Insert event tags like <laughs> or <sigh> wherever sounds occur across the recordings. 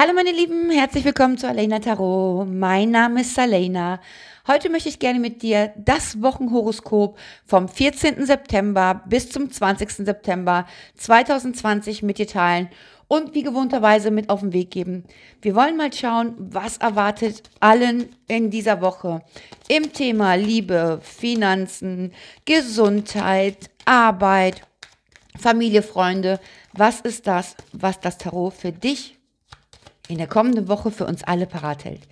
Hallo meine Lieben, herzlich willkommen zu Alena Tarot. Mein Name ist Alena. Heute möchte ich gerne mit dir das Wochenhoroskop vom 14. September bis zum 20. September 2020 mit dir teilen und wie gewohnterweise mit auf den Weg geben. Wir wollen mal schauen, was erwartet allen in dieser Woche im Thema Liebe, Finanzen, Gesundheit, Arbeit, Familie, Freunde. Was ist das, was das Tarot für dich in der kommenden Woche für uns alle parat hält.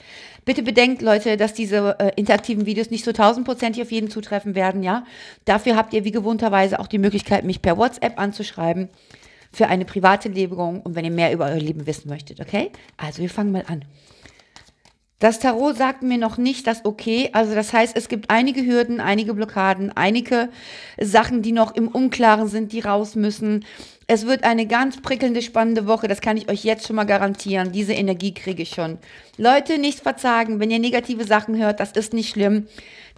Bitte bedenkt, Leute, dass diese äh, interaktiven Videos nicht so tausendprozentig auf jeden zutreffen werden, ja. Dafür habt ihr wie gewohnterweise auch die Möglichkeit, mich per WhatsApp anzuschreiben für eine private Lebung und wenn ihr mehr über euer Leben wissen möchtet, okay? Also wir fangen mal an. Das Tarot sagt mir noch nicht das Okay. Also das heißt, es gibt einige Hürden, einige Blockaden, einige Sachen, die noch im Unklaren sind, die raus müssen. Es wird eine ganz prickelnde, spannende Woche. Das kann ich euch jetzt schon mal garantieren. Diese Energie kriege ich schon. Leute, nicht verzagen. Wenn ihr negative Sachen hört, das ist nicht schlimm.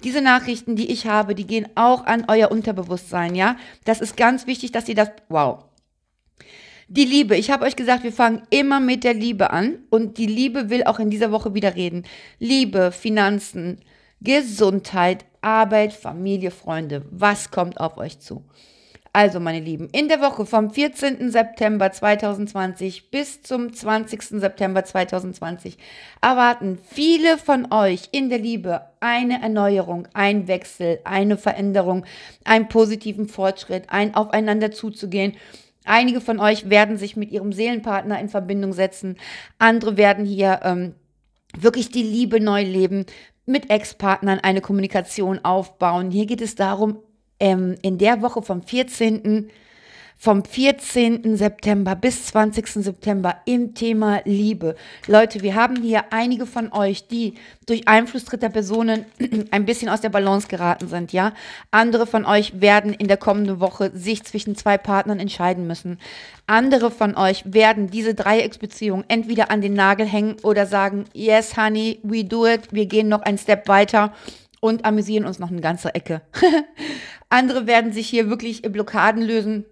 Diese Nachrichten, die ich habe, die gehen auch an euer Unterbewusstsein, ja? Das ist ganz wichtig, dass ihr das, wow, die Liebe. Ich habe euch gesagt, wir fangen immer mit der Liebe an und die Liebe will auch in dieser Woche wieder reden. Liebe, Finanzen, Gesundheit, Arbeit, Familie, Freunde. Was kommt auf euch zu? Also, meine Lieben, in der Woche vom 14. September 2020 bis zum 20. September 2020 erwarten viele von euch in der Liebe eine Erneuerung, ein Wechsel, eine Veränderung, einen positiven Fortschritt, ein Aufeinander zuzugehen Einige von euch werden sich mit ihrem Seelenpartner in Verbindung setzen. Andere werden hier ähm, wirklich die Liebe neu leben, mit Ex-Partnern eine Kommunikation aufbauen. Hier geht es darum, ähm, in der Woche vom 14 vom 14. September bis 20. September im Thema Liebe. Leute, wir haben hier einige von euch, die durch Einfluss dritter Personen <clears throat> ein bisschen aus der Balance geraten sind, ja. Andere von euch werden in der kommenden Woche sich zwischen zwei Partnern entscheiden müssen. Andere von euch werden diese Dreiecksbeziehung entweder an den Nagel hängen oder sagen, yes, honey, we do it, wir gehen noch einen Step weiter und amüsieren uns noch eine ganze Ecke. <laughs> Andere werden sich hier wirklich Blockaden lösen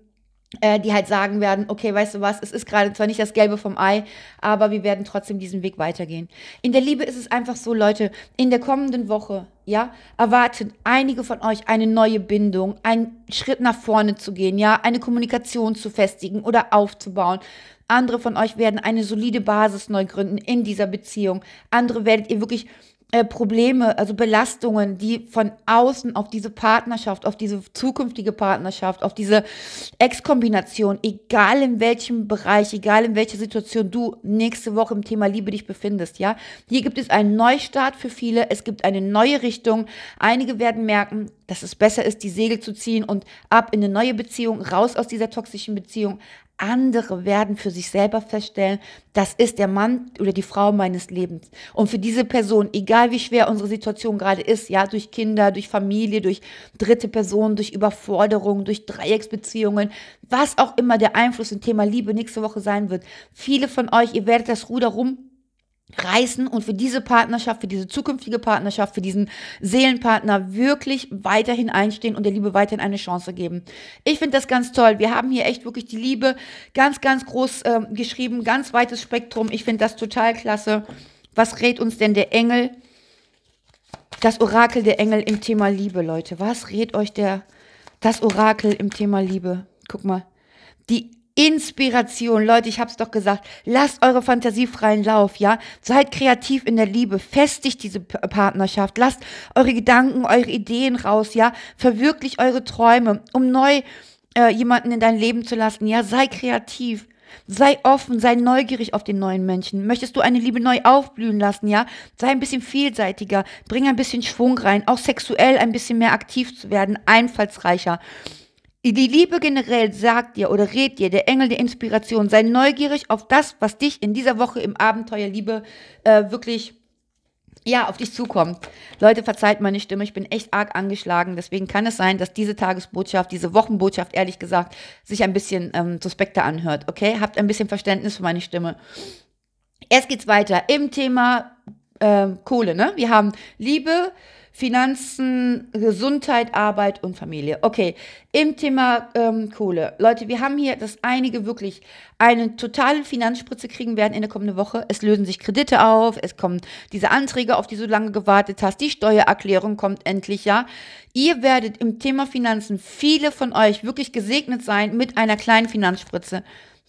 äh, die halt sagen werden, okay, weißt du was, es ist gerade zwar nicht das Gelbe vom Ei, aber wir werden trotzdem diesen Weg weitergehen. In der Liebe ist es einfach so, Leute, in der kommenden Woche, ja, erwartet einige von euch eine neue Bindung, einen Schritt nach vorne zu gehen, ja, eine Kommunikation zu festigen oder aufzubauen. Andere von euch werden eine solide Basis neu gründen in dieser Beziehung. Andere werdet ihr wirklich äh, Probleme, also Belastungen, die von außen auf diese Partnerschaft, auf diese zukünftige Partnerschaft, auf diese Ex-Kombination, egal in welchem Bereich, egal in welcher Situation du nächste Woche im Thema Liebe dich befindest, ja. Hier gibt es einen Neustart für viele, es gibt eine neue Richtung. Einige werden merken, dass es besser ist, die Segel zu ziehen und ab in eine neue Beziehung, raus aus dieser toxischen Beziehung andere werden für sich selber feststellen, das ist der Mann oder die Frau meines Lebens. Und für diese Person, egal wie schwer unsere Situation gerade ist, ja, durch Kinder, durch Familie, durch dritte Personen, durch Überforderungen, durch Dreiecksbeziehungen, was auch immer der Einfluss im Thema Liebe nächste Woche sein wird. Viele von euch, ihr werdet das Ruder rum reißen und für diese Partnerschaft, für diese zukünftige Partnerschaft, für diesen Seelenpartner wirklich weiterhin einstehen und der Liebe weiterhin eine Chance geben. Ich finde das ganz toll. Wir haben hier echt wirklich die Liebe ganz, ganz groß äh, geschrieben, ganz weites Spektrum. Ich finde das total klasse. Was rät uns denn der Engel? Das Orakel der Engel im Thema Liebe, Leute. Was rät euch der, das Orakel im Thema Liebe? Guck mal. Die Inspiration. Leute, ich habe es doch gesagt, lasst eure Fantasie freien Lauf, ja? Seid kreativ in der Liebe, festigt diese Partnerschaft, lasst eure Gedanken, eure Ideen raus, ja? Verwirklicht eure Träume, um neu äh, jemanden in dein Leben zu lassen, ja? Sei kreativ. Sei offen, sei neugierig auf den neuen Menschen. Möchtest du eine Liebe neu aufblühen lassen, ja? Sei ein bisschen vielseitiger, bring ein bisschen Schwung rein, auch sexuell ein bisschen mehr aktiv zu werden, einfallsreicher. Die Liebe generell sagt dir oder rät dir, der Engel der Inspiration, sei neugierig auf das, was dich in dieser Woche im Abenteuer Liebe äh, wirklich ja, auf dich zukommt. Leute, verzeiht meine Stimme, ich bin echt arg angeschlagen. Deswegen kann es sein, dass diese Tagesbotschaft, diese Wochenbotschaft, ehrlich gesagt, sich ein bisschen ähm, suspekter anhört. Okay, habt ein bisschen Verständnis für meine Stimme. Es geht's weiter im Thema äh, Kohle, ne? Wir haben Liebe, Finanzen, Gesundheit, Arbeit und Familie. Okay, im Thema ähm, Kohle. Leute, wir haben hier, dass einige wirklich eine totale Finanzspritze kriegen werden in der kommenden Woche. Es lösen sich Kredite auf, es kommen diese Anträge, auf die du so lange gewartet hast, die Steuererklärung kommt endlich, ja. Ihr werdet im Thema Finanzen, viele von euch, wirklich gesegnet sein mit einer kleinen Finanzspritze.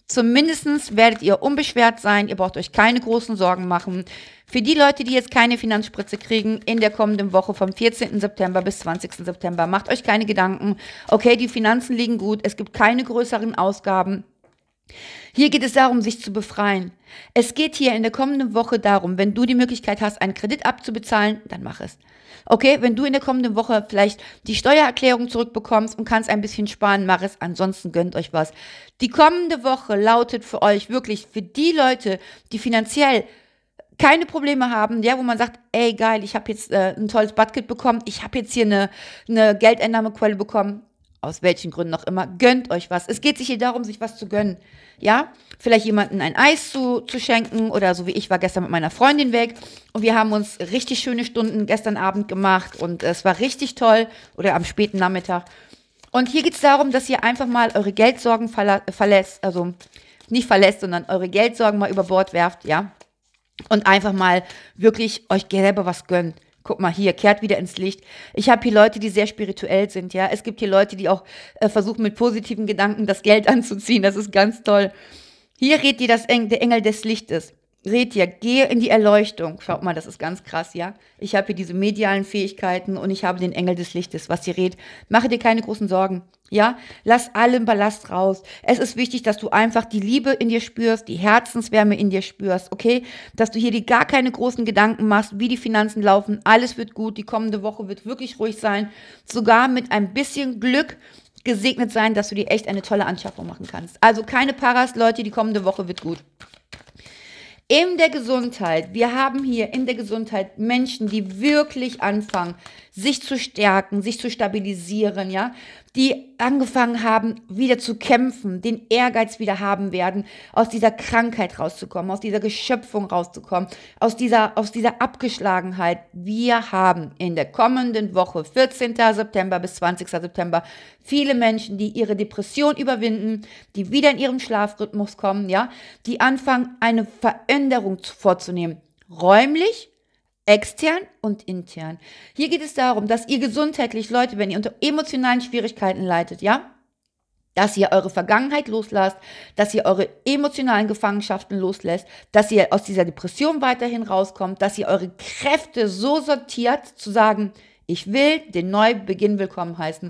Zumindest werdet ihr unbeschwert sein, ihr braucht euch keine großen Sorgen machen. Für die Leute, die jetzt keine Finanzspritze kriegen, in der kommenden Woche vom 14. September bis 20. September, macht euch keine Gedanken. Okay, die Finanzen liegen gut, es gibt keine größeren Ausgaben. Hier geht es darum, sich zu befreien. Es geht hier in der kommenden Woche darum, wenn du die Möglichkeit hast, einen Kredit abzubezahlen, dann mach es. Okay, wenn du in der kommenden Woche vielleicht die Steuererklärung zurückbekommst und kannst ein bisschen sparen, mach es. Ansonsten gönnt euch was. Die kommende Woche lautet für euch wirklich für die Leute, die finanziell keine Probleme haben, ja, wo man sagt, ey geil, ich habe jetzt äh, ein tolles Budget bekommen, ich habe jetzt hier eine, eine Geldeinnahmequelle bekommen, aus welchen Gründen auch immer, gönnt euch was. Es geht sich hier darum, sich was zu gönnen. Ja, vielleicht jemanden ein Eis zu, zu schenken oder so wie ich war gestern mit meiner Freundin weg und wir haben uns richtig schöne Stunden gestern Abend gemacht und es war richtig toll oder am späten Nachmittag. Und hier geht es darum, dass ihr einfach mal eure Geldsorgen verla verlässt, also nicht verlässt, sondern eure Geldsorgen mal über Bord werft, ja. Und einfach mal wirklich euch selber was gönnt guck mal hier, kehrt wieder ins Licht. Ich habe hier Leute, die sehr spirituell sind, ja. Es gibt hier Leute, die auch äh, versuchen, mit positiven Gedanken das Geld <laughs> anzuziehen. Das ist ganz toll. Hier redet dir das Eng der Engel des Lichtes. Seht ihr, gehe in die Erleuchtung. Schaut mal, das ist ganz krass, ja. Ich habe hier diese medialen Fähigkeiten und ich habe den Engel des Lichtes, was hier redet. Mache dir keine großen Sorgen, ja. Lass allen Ballast raus. Es ist wichtig, dass du einfach die Liebe in dir spürst, die Herzenswärme in dir spürst, okay? Dass du hier dir gar keine großen Gedanken machst, wie die Finanzen laufen. Alles wird gut. Die kommende Woche wird wirklich ruhig sein. Sogar mit ein bisschen Glück gesegnet sein, dass du dir echt eine tolle Anschaffung machen kannst. Also keine Paras, Leute, die kommende Woche wird gut in der Gesundheit, wir haben hier in der Gesundheit Menschen, die wirklich anfangen, sich zu stärken, sich zu stabilisieren, ja, die angefangen haben, wieder zu kämpfen, den Ehrgeiz wieder haben werden, aus dieser Krankheit rauszukommen, aus dieser Geschöpfung rauszukommen, aus dieser, aus dieser Abgeschlagenheit. Wir haben in der kommenden Woche, 14. September bis 20. September, viele Menschen, die ihre Depression überwinden, die wieder in ihren Schlafrhythmus kommen, ja, die anfangen, eine Veränderung vorzunehmen. Räumlich, Extern und intern. Hier geht es darum, dass ihr gesundheitlich Leute, wenn ihr unter emotionalen Schwierigkeiten leidet, ja, dass ihr eure Vergangenheit loslasst, dass ihr eure emotionalen Gefangenschaften loslässt, dass ihr aus dieser Depression weiterhin rauskommt, dass ihr eure Kräfte so sortiert, zu sagen, ich will den Neubeginn willkommen heißen.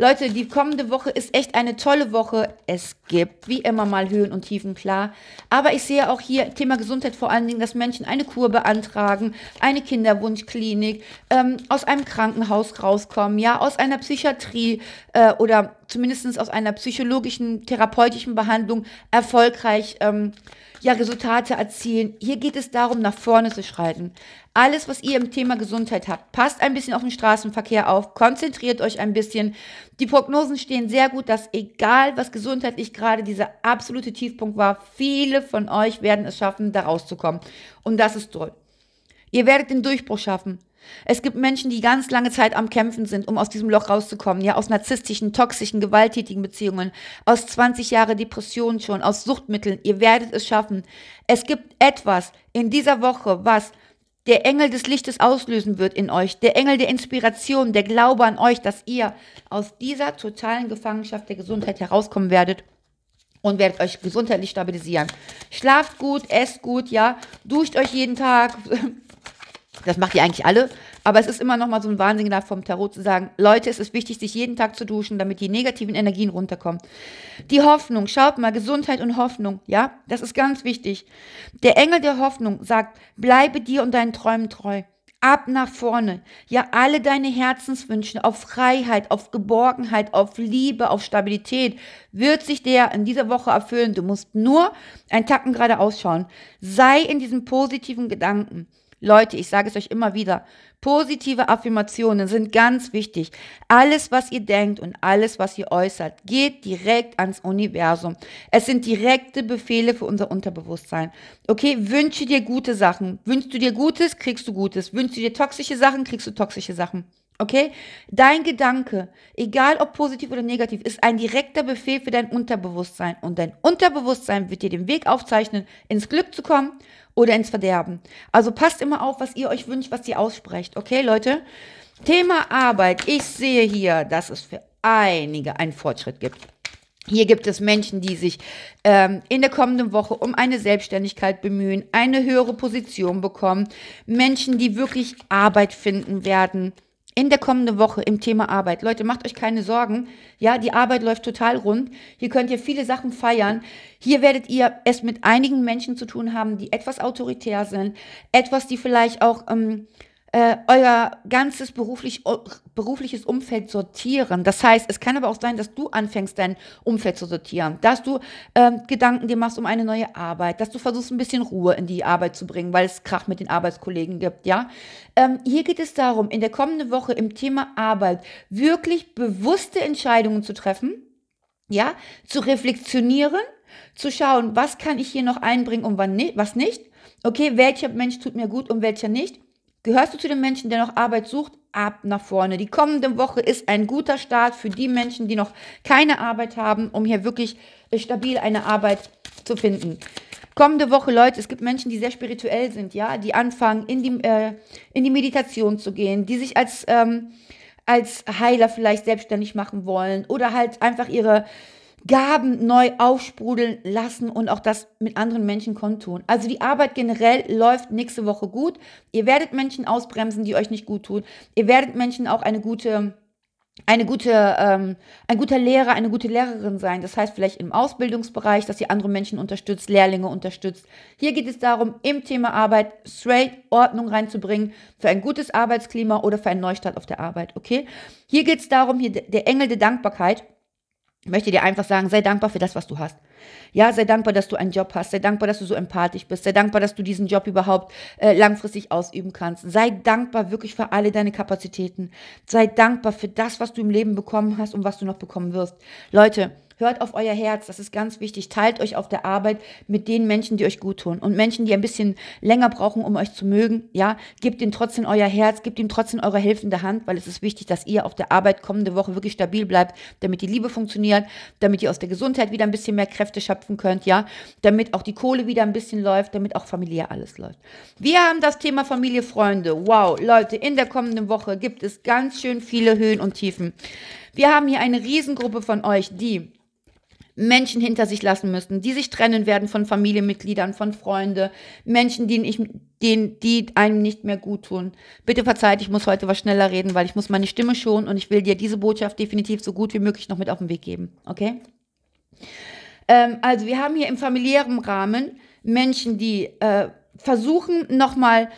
Leute, die kommende Woche ist echt eine tolle Woche. Es gibt wie immer mal Höhen und Tiefen, klar. Aber ich sehe auch hier Thema Gesundheit vor allen Dingen, dass Menschen eine Kur beantragen, eine Kinderwunschklinik, ähm, aus einem Krankenhaus rauskommen, ja, aus einer Psychiatrie äh, oder zumindest aus einer psychologischen, therapeutischen Behandlung erfolgreich ähm, ja, Resultate erzielen. Hier geht es darum, nach vorne zu schreiten. Alles, was ihr im Thema Gesundheit habt, passt ein bisschen auf den Straßenverkehr auf, konzentriert euch ein bisschen. Die Prognosen stehen sehr gut, dass egal, was gesundheitlich gerade dieser absolute Tiefpunkt war, viele von euch werden es schaffen, da rauszukommen. Und das ist toll. Ihr werdet den Durchbruch schaffen. Es gibt Menschen, die ganz lange Zeit am Kämpfen sind, um aus diesem Loch rauszukommen. Ja, aus narzisstischen, toxischen, gewalttätigen Beziehungen, aus 20 Jahre Depressionen schon, aus Suchtmitteln. Ihr werdet es schaffen. Es gibt etwas in dieser Woche, was der Engel des Lichtes auslösen wird in euch. Der Engel der Inspiration, der Glaube an euch, dass ihr aus dieser totalen Gefangenschaft der Gesundheit herauskommen werdet und werdet euch gesundheitlich stabilisieren. Schlaft gut, esst gut, ja. Duscht euch jeden Tag. <laughs> Das macht ihr eigentlich alle. Aber es ist immer noch mal so ein Wahnsinn da vom Tarot zu sagen, Leute, es ist wichtig, sich jeden Tag zu duschen, damit die negativen Energien runterkommen. Die Hoffnung, schaut mal, Gesundheit und Hoffnung, ja, das ist ganz wichtig. Der Engel der Hoffnung sagt, bleibe dir und deinen Träumen treu. Ab nach vorne. Ja, alle deine Herzenswünsche auf Freiheit, auf Geborgenheit, auf Liebe, auf Stabilität wird sich der in dieser Woche erfüllen. Du musst nur einen Tacken gerade ausschauen. Sei in diesen positiven Gedanken. Leute, ich sage es euch immer wieder, positive Affirmationen sind ganz wichtig. Alles, was ihr denkt und alles, was ihr äußert, geht direkt ans Universum. Es sind direkte Befehle für unser Unterbewusstsein. Okay, wünsche dir gute Sachen. Wünschst du dir Gutes, kriegst du Gutes. Wünschst du dir toxische Sachen, kriegst du toxische Sachen. Okay? Dein Gedanke, egal ob positiv oder negativ, ist ein direkter Befehl für dein Unterbewusstsein. Und dein Unterbewusstsein wird dir den Weg aufzeichnen, ins Glück zu kommen oder ins Verderben. Also passt immer auf, was ihr euch wünscht, was ihr aussprecht. Okay, Leute? Thema Arbeit. Ich sehe hier, dass es für einige einen Fortschritt gibt. Hier gibt es Menschen, die sich ähm, in der kommenden Woche um eine Selbstständigkeit bemühen, eine höhere Position bekommen, Menschen, die wirklich Arbeit finden werden in der kommenden Woche im Thema Arbeit. Leute, macht euch keine Sorgen. Ja, die Arbeit läuft total rund. Hier könnt ihr viele Sachen feiern. Hier werdet ihr es mit einigen Menschen zu tun haben, die etwas autoritär sind, etwas, die vielleicht auch ähm, äh, euer ganzes beruflich, berufliches Umfeld sortieren. Das heißt, es kann aber auch sein, dass du anfängst, dein Umfeld zu sortieren, dass du ähm, Gedanken dir machst um eine neue Arbeit, dass du versuchst, ein bisschen Ruhe in die Arbeit zu bringen, weil es Krach mit den Arbeitskollegen gibt, ja. Ähm, hier geht es darum, in der kommenden Woche im Thema Arbeit wirklich bewusste Entscheidungen zu treffen, ja, zu reflektionieren, zu schauen, was kann ich hier noch einbringen und wann nicht, was nicht. Okay, welcher Mensch tut mir gut und welcher nicht Gehörst du zu den Menschen, der noch Arbeit sucht? Ab nach vorne. Die kommende Woche ist ein guter Start für die Menschen, die noch keine Arbeit haben, um hier wirklich äh, stabil eine Arbeit zu finden. Kommende Woche, Leute, es gibt Menschen, die sehr spirituell sind, ja, die anfangen, in die, äh, in die Meditation zu gehen, die sich als, ähm, als Heiler vielleicht selbstständig machen wollen oder halt einfach ihre Gaben neu aufsprudeln lassen und auch das mit anderen Menschen kundtun. Also die Arbeit generell läuft nächste Woche gut. Ihr werdet Menschen ausbremsen, die euch nicht gut tun. Ihr werdet Menschen auch eine gute eine gute, ähm, ein guter Lehrer, eine gute Lehrerin sein. Das heißt vielleicht im Ausbildungsbereich, dass ihr andere Menschen unterstützt, Lehrlinge unterstützt. Hier geht es darum, im Thema Arbeit straight Ordnung reinzubringen für ein gutes Arbeitsklima oder für einen Neustart auf der Arbeit, okay? Hier geht es darum, hier der Engel der Dankbarkeit ich möchte dir einfach sagen, sei dankbar für das, was du hast. Ja, sei dankbar, dass du einen Job hast. Sei dankbar, dass du so empathisch bist. Sei dankbar, dass du diesen Job überhaupt äh, langfristig ausüben kannst. Sei dankbar wirklich für alle deine Kapazitäten. Sei dankbar für das, was du im Leben bekommen hast und was du noch bekommen wirst. Leute, Hört auf euer Herz, das ist ganz wichtig. Teilt euch auf der Arbeit mit den Menschen, die euch gut tun und Menschen, die ein bisschen länger brauchen, um euch zu mögen. Ja, gebt ihnen trotzdem euer Herz, gebt ihm trotzdem eure helfende Hand, weil es ist wichtig, dass ihr auf der Arbeit kommende Woche wirklich stabil bleibt, damit die Liebe funktioniert, damit ihr aus der Gesundheit wieder ein bisschen mehr Kräfte schöpfen könnt, ja, damit auch die Kohle wieder ein bisschen läuft, damit auch familiär alles läuft. Wir haben das Thema Familie, Freunde. Wow, Leute, in der kommenden Woche gibt es ganz schön viele Höhen und Tiefen. Wir haben hier eine Riesengruppe von euch, die Menschen hinter sich lassen müssen, die sich trennen werden von Familienmitgliedern, von Freunden, Menschen, die, ich, denen, die einem nicht mehr gut tun. Bitte verzeiht, ich muss heute was schneller reden, weil ich muss meine Stimme schonen und ich will dir diese Botschaft definitiv so gut wie möglich noch mit auf den Weg geben. Okay? Ähm, also wir haben hier im familiären Rahmen Menschen, die äh, versuchen nochmal mal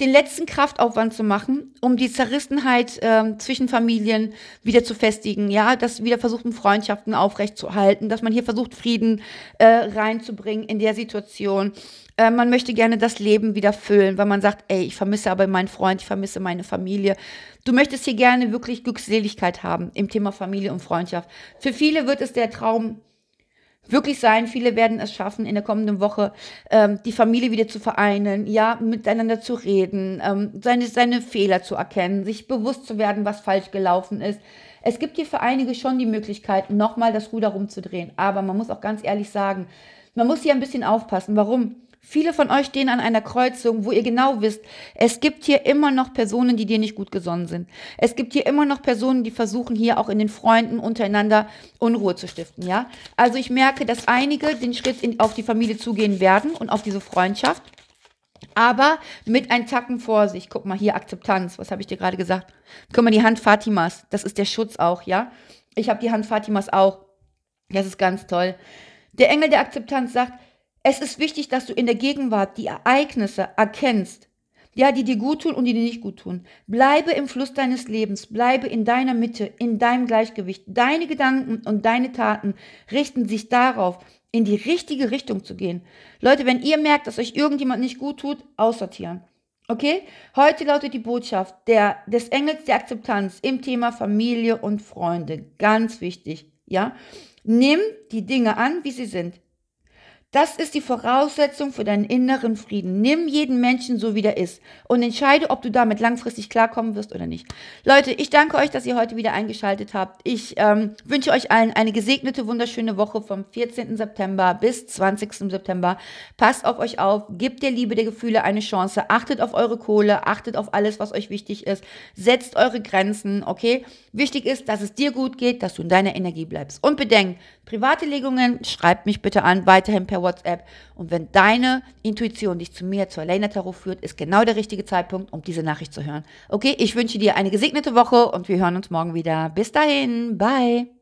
den letzten Kraftaufwand zu machen, um die Zerrissenheit äh, zwischen Familien wieder zu festigen, ja, dass wieder versuchten Freundschaften aufrechtzuerhalten, dass man hier versucht, Frieden äh, reinzubringen in der Situation. Äh, man möchte gerne das Leben wieder füllen, weil man sagt, ey, ich vermisse aber meinen Freund, ich vermisse meine Familie. Du möchtest hier gerne wirklich Glückseligkeit haben im Thema Familie und Freundschaft. Für viele wird es der Traum wirklich sein. Viele werden es schaffen, in der kommenden Woche ähm, die Familie wieder zu vereinen, ja, miteinander zu reden, ähm, seine, seine Fehler zu erkennen, sich bewusst zu werden, was falsch gelaufen ist. Es gibt hier für einige schon die Möglichkeit, nochmal das Ruder rumzudrehen. Aber man muss auch ganz ehrlich sagen, man muss hier ein bisschen aufpassen. Warum? Viele von euch stehen an einer Kreuzung, wo ihr genau wisst, es gibt hier immer noch Personen, die dir nicht gut gesonnen sind. Es gibt hier immer noch Personen, die versuchen, hier auch in den Freunden untereinander Unruhe zu stiften, ja? Also ich merke, dass einige den Schritt in, auf die Familie zugehen werden und auf diese Freundschaft. Aber mit einem Tacken vor sich. Guck mal hier, Akzeptanz. Was habe ich dir gerade gesagt? Guck mal, die Hand Fatimas. Das ist der Schutz auch, ja? Ich habe die Hand Fatimas auch. Das ist ganz toll. Der Engel der Akzeptanz sagt, es ist wichtig, dass du in der Gegenwart die Ereignisse erkennst, ja, die dir gut tun und die dir nicht gut tun. Bleibe im Fluss deines Lebens, bleibe in deiner Mitte, in deinem Gleichgewicht. Deine Gedanken und deine Taten richten sich darauf, in die richtige Richtung zu gehen. Leute, wenn ihr merkt, dass euch irgendjemand nicht gut tut, aussortieren. Okay? Heute lautet die Botschaft der, des Engels der Akzeptanz im Thema Familie und Freunde. Ganz wichtig, ja? Nimm die Dinge an, wie sie sind. Das ist die Voraussetzung für deinen inneren Frieden. Nimm jeden Menschen so, wie er ist und entscheide, ob du damit langfristig klarkommen wirst oder nicht. Leute, ich danke euch, dass ihr heute wieder eingeschaltet habt. Ich ähm, wünsche euch allen eine gesegnete, wunderschöne Woche vom 14. September bis 20. September. Passt auf euch auf, gebt der Liebe der Gefühle eine Chance, achtet auf eure Kohle, achtet auf alles, was euch wichtig ist, setzt eure Grenzen, okay? Wichtig ist, dass es dir gut geht, dass du in deiner Energie bleibst. Und bedenkt, private Legungen, schreibt mich bitte an, weiterhin per per WhatsApp. Und wenn deine Intuition dich zu mir, zu Elena Tarot führt, ist genau der richtige Zeitpunkt, um diese Nachricht zu hören. Okay, ich wünsche dir eine gesegnete Woche und wir hören uns morgen wieder. Bis dahin, bye.